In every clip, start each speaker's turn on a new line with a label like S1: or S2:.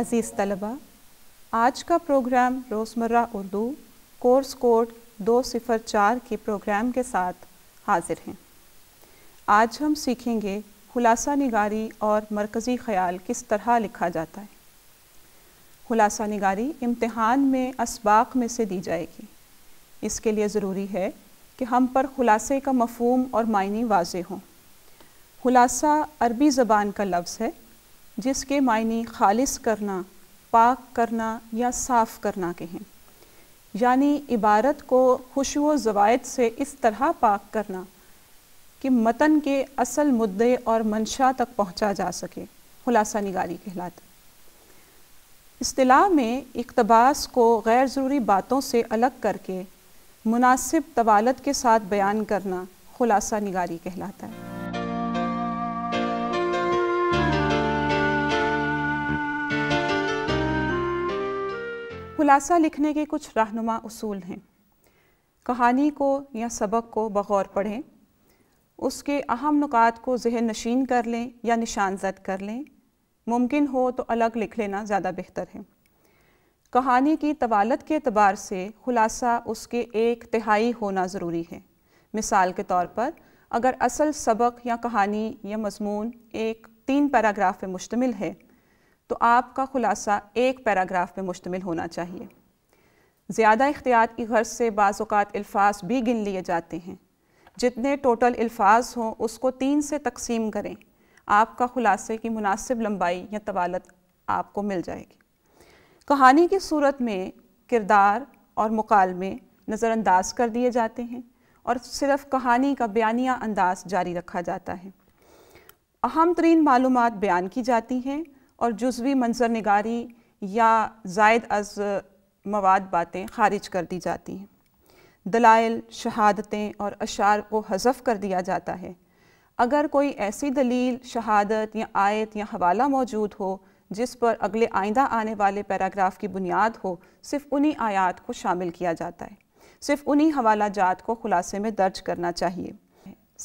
S1: अज़ीज़ तलबा आज का प्रोग्राम रोज़मर्रा उर्दू कोर्स कोड दो सिफ़र चार के प्रोग्राम के साथ हाजिर हैं आज हम सीखेंगे खुलासा निगारी और मरकज़ी ख़्याल किस तरह लिखा जाता है खुलासा निगारी इम्तहान में इसबाक में से दी जाएगी इसके लिए ज़रूरी है कि हम पर खुलासे का मफहम और मायने वाज हों खुलासा अरबी ज़बान का लफ्ज़ है जिसके मायने खालिस करना पाक करना या साफ़ करना के हैं यानी इबारत को खुशव ज़वायद से इस तरह पाक करना कि मतन के असल मुद्दे और मंशा तक पहुंचा जा सके खुलासा निगारी कहलाता अतलाह में इकतबास को गैर ज़रूरी बातों से अलग करके मुनासिब तवालत के साथ बयान करना खुलासा निगारी कहलाता है खुलासा लिखने के कुछ रहनुमा असूल हैं कहानी को या सबक को बगौर पढ़ें उसके अहम नुकात को जहन नशीन कर लें या जद कर लें मुमकिन हो तो अलग लिख लेना ज़्यादा बेहतर है कहानी की तवालत के अतबार से खुलासा उसके एक तिहाई होना ज़रूरी है मिसाल के तौर पर अगर असल सबक या कहानी या मजमून एक तीन पैराग्राफ में मुश्तमिल है तो आपका खुलासा एक पैराग्राफ में मुश्तमिल होना चाहिए ज़्यादा इख्तियार की गर्ज से बाज़ात अल्फाज भी गिन लिए जाते हैं जितने टोटल अल्फाज हों उसको तीन से तकसीम करें आपका खुलासे की मुनासिब लंबाई या तवालत आपको मिल जाएगी कहानी की सूरत में किरदार और मकालमे नज़रअंदाज कर दिए जाते हैं और सिर्फ कहानी का बयानिया अंदाज जारी रखा जाता है अहम तरीन मालूम बयान की जाती हैं और जुजवी मंजर निगारी या जायद अज मवाद बातें खारिज कर दी जाती हैं दलाइल शहादतें और अशार को हजफ कर दिया जाता है अगर कोई ऐसी दलील शहादत या आयत या हवाला मौजूद हो जिस पर अगले आइंदा आने वाले पैराग्राफ की बुनियाद हो सिर्फ उन्हीं आयात को शामिल किया जाता है सिर्फ उन्हीं हवाला जात को खुलासे में दर्ज करना चाहिए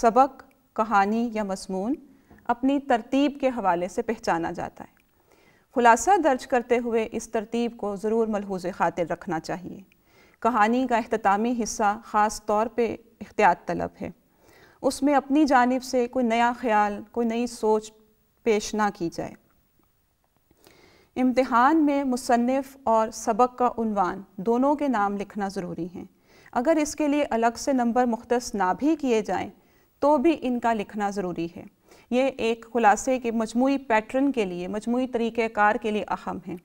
S1: सबक कहानी या मसमून अपनी तरतीब के हवाले से पहचाना जाता है खुलासा दर्ज करते हुए इस तरतीब को ज़रूर मलहूज खातिर रखना चाहिए कहानी का अख्तामी हिस्सा ख़ास तौर पर एहतियात तलब है उसमें अपनी जानब से कोई नया ख्याल कोई नई सोच पेश ना की जाए इम्तहान में मुसनफ़ और सबक का उनवान दोनों के नाम लिखना ज़रूरी हैं अगर इसके लिए अलग से नंबर मुख्त ना भी किए जाएँ तो भी इनका लिखना ज़रूरी है ये एक खुलासे के मजमू पैटर्न के लिए मजमू तरीक़ार के लिए अहम हैं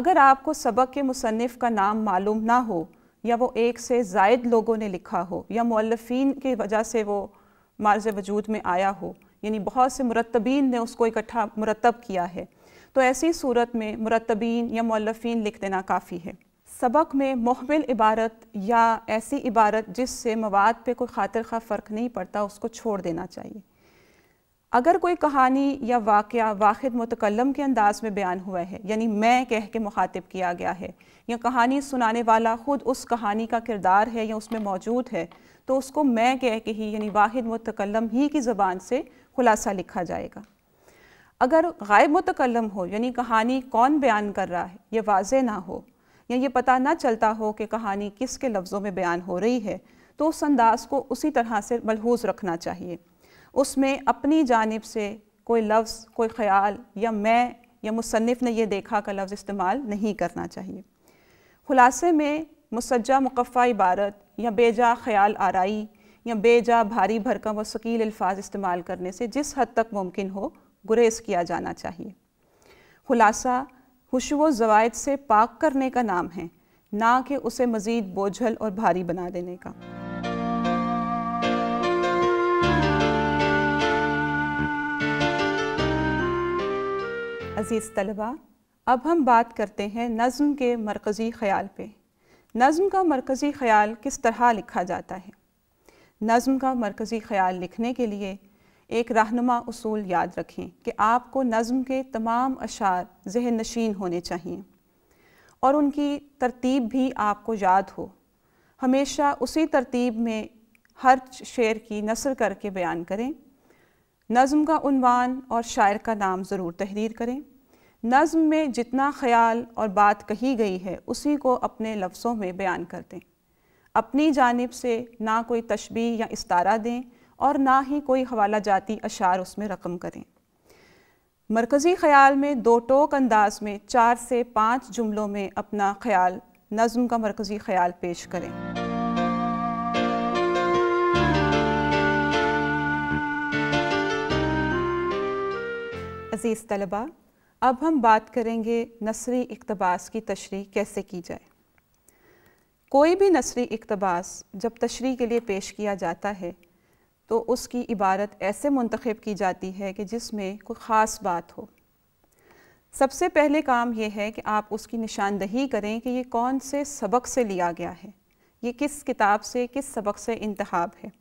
S1: अगर आपको सबक के मुसनफ़ का नाम मालूम ना हो या वो एक से जायद लोगों ने लिखा हो या मौलफिन की वजह से वो मार्ज वजूद में आया हो यानी बहुत से मुरतबीन ने उसको इकट्ठा मुरतब किया है तो ऐसी सूरत में मुरतबीन या मौलफिन लिख देना काफ़ी है सबक में महमिल इबारत या ऐसी इबारत जिससे मवाद पे कोई खातिर खा फ़र्क नहीं पड़ता उसको छोड़ देना चाहिए अगर कोई कहानी या वाक़ वाद मतकलम के अंदाज़ में बयान हुआ है यानी मैं कह के मुखातिब किया गया है या कहानी सुनाने वाला ख़ुद उस कहानी का किरदार है या उसमें मौजूद है तो उसको मैं कह के ही यानी वाद मतकलम ही की ज़बान से खुलासा लिखा जाएगा अगर गायब मतकलम हो यानी कहानी कौन बयान कर रहा है ये वाज ना हो या ये पता ना चलता हो कि कहानी किसके लफ्ज़ों में बयान हो रही है तो उस अंदाज़ को उसी तरह से मलहूज रखना चाहिए उसमें अपनी जानब से कोई लफ्ज़ कोई ख़्याल या मैं या मुसनफ़ ने यह देखा का लफ्ज़ इस्तेमाल नहीं करना चाहिए ख़ुलासे में मुसज्जा मुकफ़ा इबारत या बेजा ख्याल आरई या बेजा भारी भरकम व शकील अल्फाज इस्तेमाल करने से जिस हद तक मुमकिन हो गुरेज किया जाना चाहिए खुलासा खुशव ज़वायद से पाक करने का नाम है ना कि उसे मज़ीद बोझल और भारी बना देने का अज़ीज़ तलबा अब हम बात करते हैं नज़म के मरकज़ी ख्याल पे नज़म का मरकज़ी ख्याल किस तरह लिखा जाता है नज़म का मरकज़ी ख्याल लिखने के लिए एक रहनमा उसूल याद रखें कि आपको नज़म के तमाम अशार जहन नशीन होने चाहिए और उनकी तरतीब भी आपको याद हो हमेशा उसी तरतीब में हर शेर की नसर करके बयान करें नज़म का उनवान और शायर का नाम ज़रूर तहरीर करें नज़म में जितना ख्याल और बात कही गई है उसी को अपने लफ्ज़ों में बयान कर दें अपनी जानब से ना कोई तशबी या इस्तारा दें और ना ही कोई हवाला जाती अशार उसमें रकम करें मरकज़ी ख्याल में दो टोक अंदाज में चार से पाँच जुमलों में अपना ख्याल नज़म का मरकज़ी ख्याल पेश करें अज़ीज़ तलबा अब हम बात करेंगे नसरी इकतबास की तशरी कैसे की जाए कोई भी नसरी इकतबास जब तशरी के लिए पेश किया जाता है तो उसकी इबारत ऐसे मंतखब की जाती है कि जिसमें कोई ख़ास बात हो सबसे पहले काम यह है कि आप उसकी निशानदही करें कि ये कौन से सबक से लिया गया है ये किस किताब से किस सबक से इंतहाब है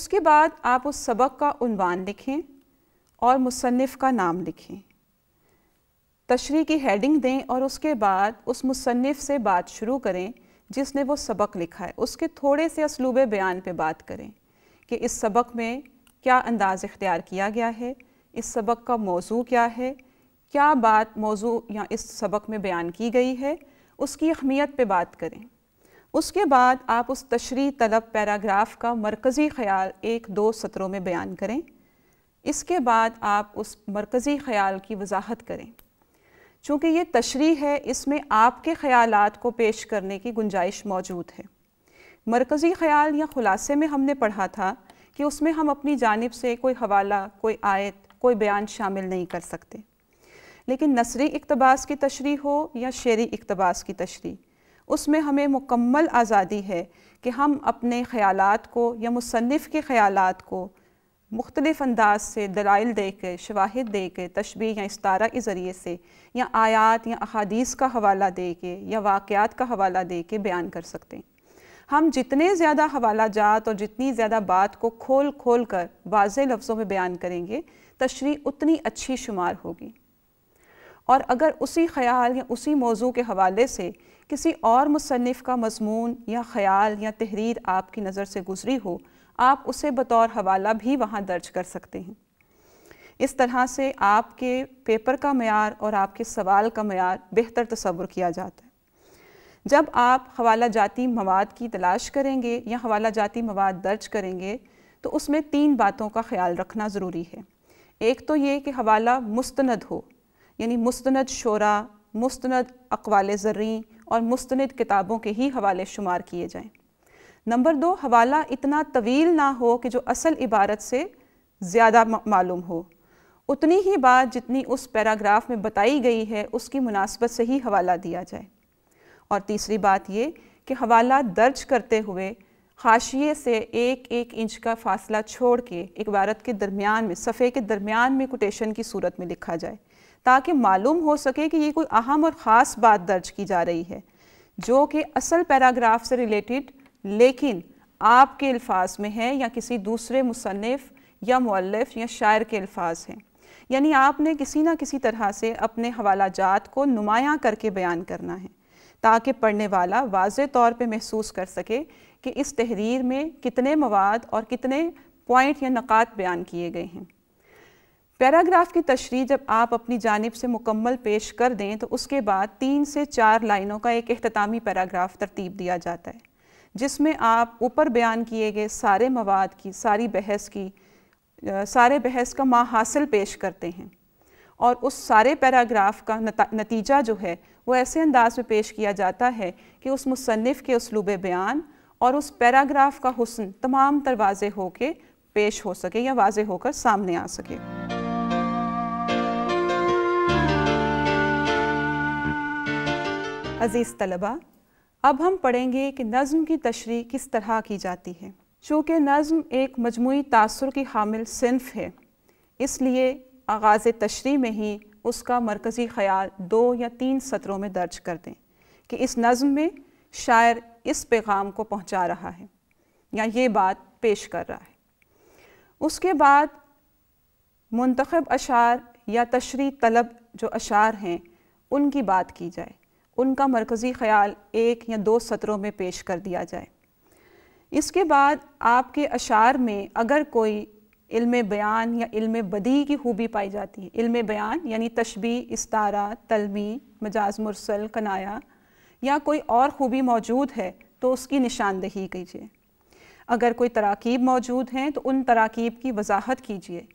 S1: उसके बाद आप उस सबक का उनवान लिखें और मुसनफ़ का नाम लिखें तशरी की हेडिंग दें और उसके बाद उस मुसनफ़ से बात शुरू करें जिसने वो सबक लिखा है उसके थोड़े से इसलूब बयान पे बात करें कि इस सबक में क्या अंदाज़ इख्तियार किया गया है इस सबक का मौजू क्या है क्या बात मौजू या इस सबक में बयान की गई है उसकी अहमियत पे बात करें उसके बाद आप उस तशरी तलब पैराग्राफ का मरकज़ी ख्याल एक दो सत्रों में बयान करें इसके बाद आप उस मरकज़ी ख्याल की वजाहत करें चूँकि ये तशरी है इसमें आपके ख्याल को पेश करने की गुंजाइश मौजूद है मरकज़ी ख्याल या ख़ुलासे में हमने पढ़ा था कि उसमें हम अपनी जानब से कोई हवाला कोई आयत कोई बयान शामिल नहीं कर सकते लेकिन नसरी इकतबास की तशरी हो या शेरी इकतबास की तशरी उसमें हमें मुकम्मल आज़ादी है कि हम अपने ख्यालात को या मुसनफ़ के ख्यालात को मुख्तलिफ अंदाज से दलाइल दे के शवाहद दे के तशबी या तारा के ज़रिए से या आयात या अहादीस का हवाला दे के या वाक़ात का हवाला दे के बयान कर सकते हैं हम जितने ज़्यादा हवाला जात और जितनी ज़्यादा बात को खोल खोल कर वाज लफ्ज़ों में बयान करेंगे तशरी उतनी अच्छी शुमार होगी और अगर उसी ख्याल या उसी मौजू के हवाले से किसी और मुसनफ़ का मजमून या ख्याल या तहरीर आपकी नज़र से गुजरी हो आप उसे बतौर हवाला भी वहाँ दर्ज कर सकते हैं इस तरह से आपके पेपर का मैार और आपके सवाल का मैार बेहतर तस्वुर किया जाता है जब आप हवाला जाती मवाद की तलाश करेंगे या हवाला जाती मवाद दर्ज करेंगे तो उसमें तीन बातों का ख्याल रखना ज़रूरी है एक तो ये कि हवाला मुस्ंद हो यानी मुस्ंद शोरा मुस्तनद अकवाल ज़र्री और मुस्ंद किताबों के ही हवाले शुमार किए जाएँ नंबर दो हवाला इतना तवील ना हो कि जो असल इबारत से ज़्यादा मालूम हो उतनी ही बात जितनी उस पैराग्राफ में बताई गई है उसकी मुनासबत से ही हवाला दिया जाए और तीसरी बात ये कि हवाला दर्ज करते हुए हाशिए से एक एक इंच का फासला छोड़ के इबारत के दरमियान में सफ़े के दरमियान में कोटेशन की सूरत में लिखा जाए ताकि मालूम हो सके कि ये कोई अहम और ख़ास बात दर्ज की जा रही है जो कि असल पैराग्राफ से रिलेटेड लेकिन आपके अल्फाज में है या किसी दूसरे मुसनफ़ या मौलफ या शायर के अल्फाज हैं यानी आपने किसी ना किसी तरह से अपने हवाला जात को नुमायाँ करके बयान करना है ताकि पढ़ने वाला वाज तौर पर महसूस कर सके कि इस तहरीर में कितने मवाद और कितने पॉइंट या नक़ात बयान किए गए हैं पैराग्राफ की तशरी जब आप अपनी जानब से मुकम्मल पेश कर दें तो उसके बाद तीन से चार लाइनों का एक अहतामी पैराग्राफ तरतीब दिया जाता है जिसमें आप ऊपर बयान किए गए सारे मवाद की सारी बहस की सारे बहस का माह हासिल पेश करते हैं और उस सारे पैराग्राफ का नतीजा जो है वो ऐसे अंदाज में पेश किया जाता है कि उस मुसनफ़ के उसलूब बयान और उस पैराग्राफ का हुसन तमाम तर हो के पेश हो सके या वाज होकर सामने आ सके अज़ीज़ तलबा अब हम पढ़ेंगे कि नज़म की तशरी किस तरह की जाती है चूँकि नज़म एक मजमू तासर की हामिल सिनफ है इसलिए आगाज़ तशरी में ही उसका मरकज़ी ख्याल दो या तीन सत्रों में दर्ज कर दें कि इस नज़म में शायर इस पैगाम को पहुँचा रहा है या ये बात पेश कर रहा है उसके बाद मंतखब अशार या तशरी तलब जो अशार हैं उनकी बात की जाए उनका मरकज़ी ख्याल एक या दो सत्रों में पेश कर दिया जाए इसके बाद आपके अशार में अगर कोई इल्म बयान या इल्म बदी की खूबी पाई जाती है इल्म बयान यानी तशबी इस्तारा तलमी मजाज मुरसल कनाया या कोई और खूबी मौजूद है तो उसकी निशानदही कीजिए अगर कोई तराकीब मौजूद हैं तो उन तराकीब की वजाहत कीजिए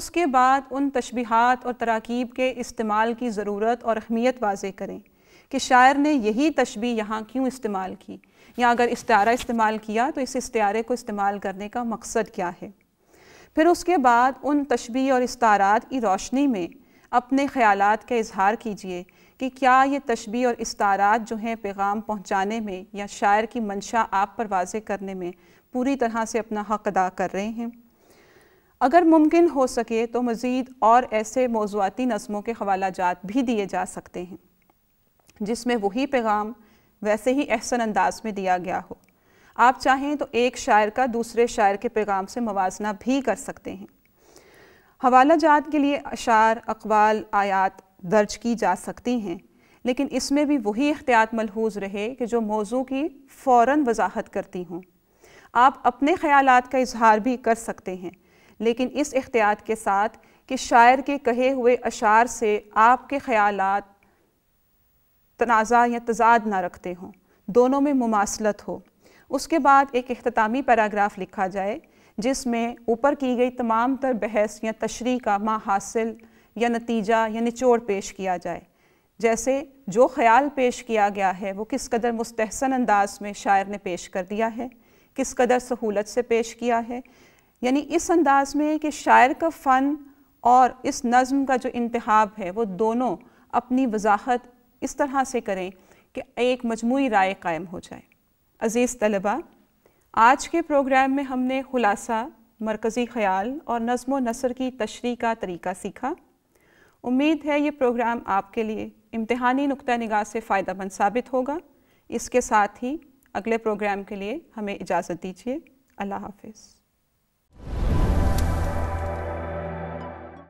S1: उसके बाद उन तशबीहात और तराकीब के इस्तेमाल की ज़रूरत और अहमियत वाज करें कि शायर ने यही तशबी यहाँ क्यों इस्तेमाल की या अगर इस्तारा इस्तेमाल किया तो इस इस्तारे को इस्तेमाल करने का मकसद क्या है फिर उसके बाद उन तशबी और इस्तारात की रोशनी में अपने ख्याल का इजहार कीजिए कि क्या ये तशबी और इस्तारात जो हैं पैगाम पहुँचाने में या शायर की मंशा आप पर वाज करने में पूरी तरह से अपना हक अदा कर रहे हैं अगर मुमकिन हो सके तो मज़ीद और ऐसे मौजूदी नज़मों के हवाला जात भी दिए जा सकते हैं जिसमें वही पैगाम वैसे ही एहसन अंदाज में दिया गया हो आप चाहें तो एक शायर का दूसरे शायर के पैगाम से मवाजना भी कर सकते हैं हवाला जात के लिए अशार अकबाल आयात दर्ज की जा सकती हैं लेकिन इसमें भी वही एहतियात मलहूज रहे कि जो मौजू की फ़ौर वजाहत करती हूँ आप अपने ख्याल का इजहार भी कर सकते हैं लेकिन इस एहतियात के साथ कि शायर के कहे हुए अशार से आपके ख्याल तनाज़ा या तजाद ना रखते हों दोनों में मुमासलत हो उसके बाद एक अख्तामी पैराग्राफ लिखा जाए जिसमें ऊपर की गई तमाम तर बहस या तशरी का माँ हासिल या नतीजा या निचोड़ पेश किया जाए जैसे जो ख्याल पेश किया गया है वो किस कदर मुस्तहसन अंदाज में शायर ने पेश कर दिया है किस कदर सहूलत से पेश किया है यानी इस अंदाज़ में कि शायर का फ़न और इस नज़म का जो इंतहाब है वो दोनों अपनी वजाहत इस तरह से करें कि एक मजमू राय कायम हो जाए अज़ीज़ तलबा आज के प्रोग्राम में हमने खुलासा मरकज़ी ख्याल और नज़म नसर की तशरी का तरीका सीखा उम्मीद है ये प्रोग्राम आपके लिए इम्तहानी नुक़ निगाह से फ़ायदा मंद साबित होगा इसके साथ ही अगले प्रोग्राम के लिए हमें इजाज़त दीजिए अल्लाह हाफिज़